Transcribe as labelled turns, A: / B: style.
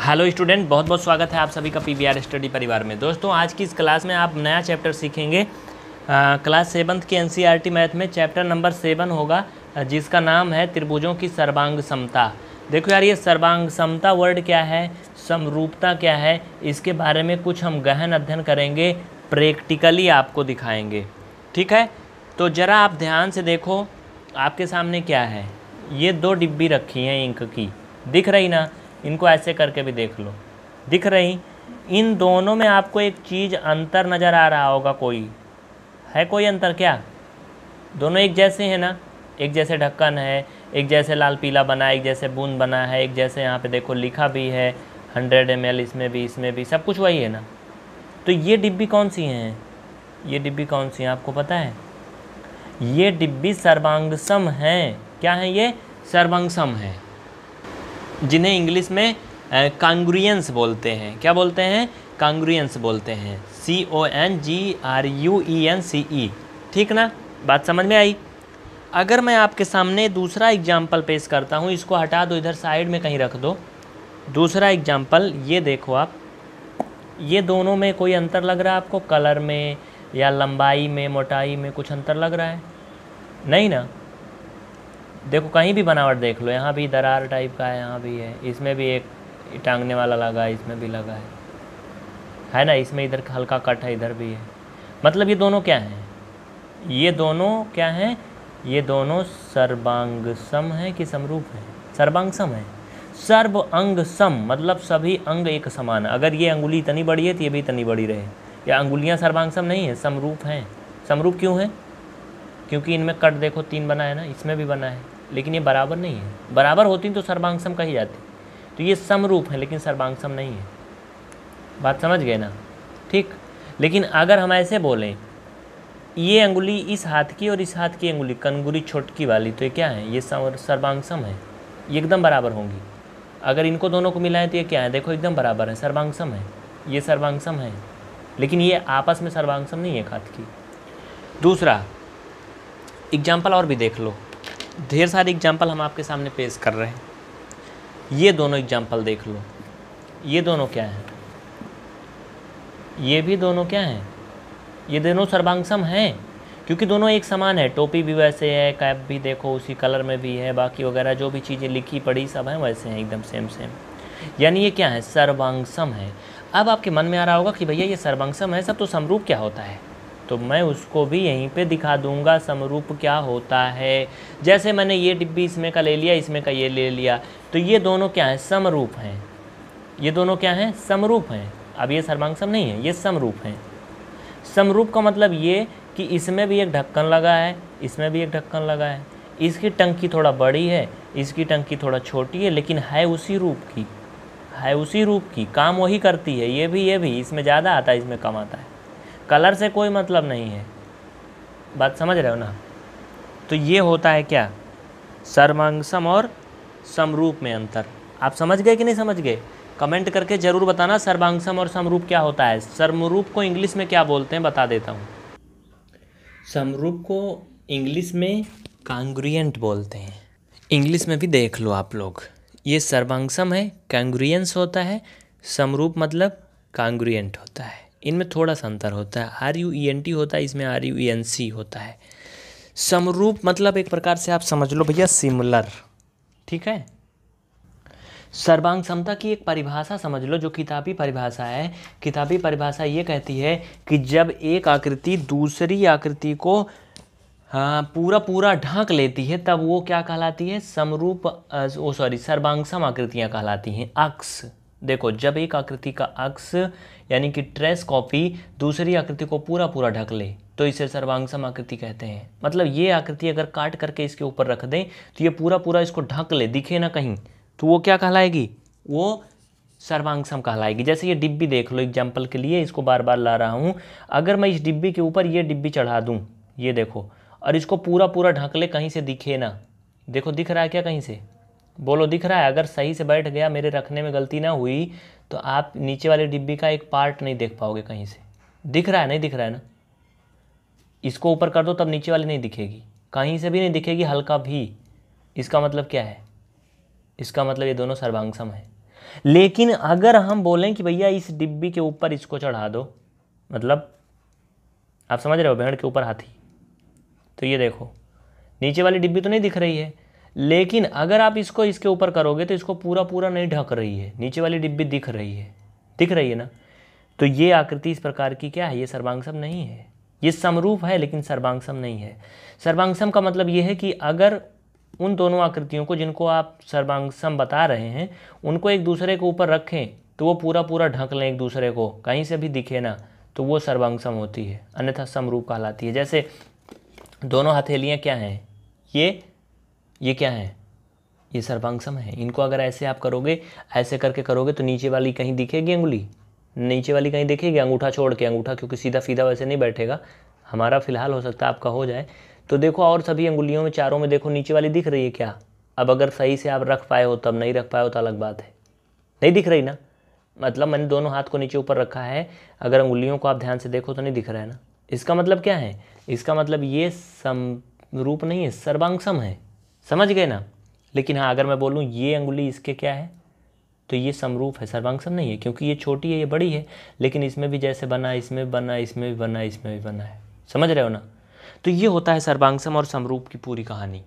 A: hello student बहुत बहुत स्वागत है आप सभी का पीबीआर स्टडी परिवार में दोस्तों आज की इस क्लास में आप नया चैप्टर सीखेंगे आ, क्लास सेवन्थ के एनसीईआरटी मैथ में चैप्टर नंबर सेवन होगा जिसका नाम है त्रिभुजों की सर्वांग समता देखो यार ये सर्वांग समता वर्ड क्या है समरूपता क्या है इसके बारे में कुछ हम गहन अध्ययन करेंगे प्रैक्टिकली आपको दिखाएंगे ठीक है तो ज़रा आप ध्यान से देखो आपके सामने क्या है ये दो डिब्बी रखी हैं इंक की दिख रही ना इनको ऐसे करके भी देख लो दिख रही इन दोनों में आपको एक चीज़ अंतर नज़र आ रहा होगा कोई है कोई अंतर क्या दोनों एक जैसे हैं ना एक जैसे ढक्कन है एक जैसे लाल पीला बना है एक जैसे बूंद बना है एक जैसे यहाँ पे देखो लिखा भी है हंड्रेड एम इसमें भी इसमें भी सब कुछ वही है ना तो ये डिब्बी कौन सी हैं ये डिब्बी कौन सी हैं आपको पता है ये डिब्बी सर्वांगसम हैं क्या हैं ये सर्वांगसम है जिन्हें इंग्लिश में कांग्रियंस बोलते हैं क्या बोलते हैं कांग्रियंस बोलते हैं C O N G R U E N C E ठीक ना बात समझ में आई अगर मैं आपके सामने दूसरा एग्जाम्पल पेश करता हूँ इसको हटा दो इधर साइड में कहीं रख दो दूसरा एग्जाम्पल ये देखो आप ये दोनों में कोई अंतर लग रहा है आपको कलर में या लंबाई में मोटाई में कुछ अंतर लग रहा है नहीं ना देखो कहीं भी बनावट देख लो यहाँ भी दरार टाइप का है यहाँ भी है इसमें भी एक टांगने वाला लगा है इसमें भी लगा है है ना इसमें इधर हल्का कट है इधर भी है मतलब ये दोनों क्या हैं ये दोनों क्या हैं ये दोनों सर्वांग सम है कि समरूप है सर्वांग सम है सर्व अंग सम मतलब सभी अंग एक समान अगर ये अंगुली इतनी बड़ी है तो ये भी इतनी बड़ी रहे या अंगुलियाँ सर्वांगसम नहीं है समरूप हैं समरूप क्यों है क्योंकि इनमें कट देखो तीन बना है ना इसमें भी बना है लेकिन ये बराबर नहीं है बराबर होती तो सर्वांगसम कही जाती तो ये समरूप है लेकिन सर्वांगसम नहीं है बात समझ गए ना ठीक लेकिन अगर हम ऐसे बोलें ये अंगुली इस हाथ की और इस हाथ की अंगुली कनगुरी छोटकी वाली तो ये क्या है ये सर्वांगसम है ये एकदम बराबर होंगी अगर इनको दोनों को मिलाएं तो ये क्या है देखो एकदम बराबर है सर्वांगसम है ये सर्वांगसम है लेकिन ये आपस में सर्वांगसम नहीं है हाथ की दूसरा एग्जाम्पल और भी देख लो ढेर सारे एग्जाम्पल हम आपके सामने पेश कर रहे हैं ये दोनों एग्जाम्पल देख लो ये दोनों क्या हैं ये भी दोनों क्या हैं ये दोनों सर्वांगसम हैं क्योंकि दोनों एक समान है टोपी भी वैसे है कैप भी देखो उसी कलर में भी है बाकी वगैरह जो भी चीज़ें लिखी पढ़ी सब हैं वैसे हैं एकदम सेम सेम यानी ये क्या है सर्वांगसम है अब आपके मन में आ रहा होगा कि भैया ये सर्वांगसम है सब तो समरूप क्या होता है तो मैं उसको भी यहीं पे दिखा दूंगा समरूप क्या होता है जैसे मैंने ये डिब्बी इसमें का ले लिया इसमें का ये ले लिया तो ये दोनों क्या हैं समरूप हैं ये दोनों क्या हैं समरूप हैं अब ये सर्वांग सम नहीं है ये समरूप हैं समरूप का मतलब ये कि इसमें भी एक ढक्कन लगा है इसमें भी एक ढक्कन लगा है इसकी टंकी थोड़ा बड़ी है इसकी टंकी थोड़ा छोटी है लेकिन है उसी रूप की है उसी रूप की काम वही करती है ये भी ये भी इसमें ज़्यादा आता है इसमें कम आता है कलर से कोई मतलब नहीं है बात समझ रहे हो ना तो ये होता है क्या सर्वांगसम और समरूप में अंतर आप समझ गए कि नहीं समझ गए कमेंट करके ज़रूर बताना सर्वांगसम और समरूप क्या होता है समरूप को इंग्लिश में क्या बोलते हैं बता देता हूँ समरूप को इंग्लिश में कांग्रियंट बोलते हैं इंग्लिश में भी देख लो आप लोग ये सर्वांगसम है कांग्रियंस होता है समरूप मतलब कांग्रियंट होता है इनमें थोड़ा सा अंतर होता है R U E N T होता है इसमें R U E N C होता है समरूप मतलब एक प्रकार से आप समझ लो भैया सिमिलर ठीक है सर्वांग समता की एक परिभाषा समझ लो जो किताबी परिभाषा है किताबी परिभाषा ये कहती है कि जब एक आकृति दूसरी आकृति को हाँ पूरा पूरा ढांक लेती है तब वो क्या कहलाती है समरूप ओ सॉरी सर्वांगसम आकृतियाँ कहलाती हैं अक्स देखो जब एक आकृति का अक्स यानी कि ट्रेस कॉपी दूसरी आकृति को पूरा पूरा ढक ले तो इसे सर्वांगसम आकृति कहते हैं मतलब ये आकृति अगर काट करके इसके ऊपर रख दें तो ये पूरा पूरा इसको ढक ले दिखे ना कहीं तो वो क्या कहलाएगी वो सर्वांगसम कहलाएगी जैसे ये डिब्बी देख लो एग्जाम्पल के लिए इसको बार बार ला रहा हूँ अगर मैं इस डिब्बी के ऊपर ये डिब्बी चढ़ा दूँ ये देखो और इसको पूरा पूरा ढक ले कहीं से दिखे ना देखो दिख रहा है क्या कहीं से बोलो दिख रहा है अगर सही से बैठ गया मेरे रखने में गलती ना हुई तो आप नीचे वाले डिब्बी का एक पार्ट नहीं देख पाओगे कहीं से दिख रहा है नहीं दिख रहा है ना इसको ऊपर कर दो तब नीचे वाली नहीं दिखेगी कहीं से भी नहीं दिखेगी हल्का भी इसका मतलब क्या है इसका मतलब ये दोनों सर्वांगसम है लेकिन अगर हम बोलें कि भैया इस डिब्बी के ऊपर इसको चढ़ा दो मतलब आप समझ रहे हो भेड़ के ऊपर हाथी तो ये देखो नीचे वाली डिब्बी तो नहीं दिख रही है लेकिन अगर आप इसको इसके ऊपर करोगे तो इसको पूरा पूरा नहीं ढक रही है नीचे वाली डिब्बी दिख रही है दिख रही है ना तो ये आकृति इस प्रकार की क्या है ये सर्वांगसम नहीं है ये समरूप है लेकिन सर्वांगसम नहीं है सर्वांगसम का मतलब ये है कि अगर उन दोनों आकृतियों को जिनको आप सर्वांगसम बता रहे हैं उनको एक दूसरे के ऊपर रखें तो वो पूरा पूरा ढक लें एक दूसरे को कहीं से भी दिखे ना तो वो सर्वांगसम होती है अन्यथा समरूप कहलाती है जैसे दोनों हथेलियाँ क्या हैं ये ये क्या है ये सर्वांगसम है इनको अगर ऐसे आप करोगे ऐसे करके करोगे तो नीचे वाली कहीं दिखेगी अंगुली नीचे वाली कहीं दिखेगी अंगूठा छोड़ के अंगूठा क्योंकि सीधा सीधा वैसे नहीं बैठेगा हमारा फिलहाल हो सकता है आपका हो जाए तो देखो और सभी अंगुलियों में चारों में देखो नीचे वाली दिख रही है क्या अब अगर सही से आप रख पाए हो तब नहीं रख पाए हो तो अलग बात है नहीं दिख रही ना मतलब मैंने दोनों हाथ को नीचे ऊपर रखा है अगर अंगुलियों को आप ध्यान से देखो तो नहीं दिख रहा है ना इसका मतलब क्या है इसका मतलब ये समरूप नहीं है सर्वांगसम है समझ गए ना लेकिन हाँ अगर मैं बोलूँ ये अंगुली इसके क्या है तो ये समरूप है सर्वांगसम नहीं है क्योंकि ये छोटी है ये बड़ी है लेकिन इसमें भी जैसे बना इसमें भी बना इसमें भी बना इसमें भी बना है समझ रहे हो ना तो ये होता है सर्वांगसम और समरूप की पूरी कहानी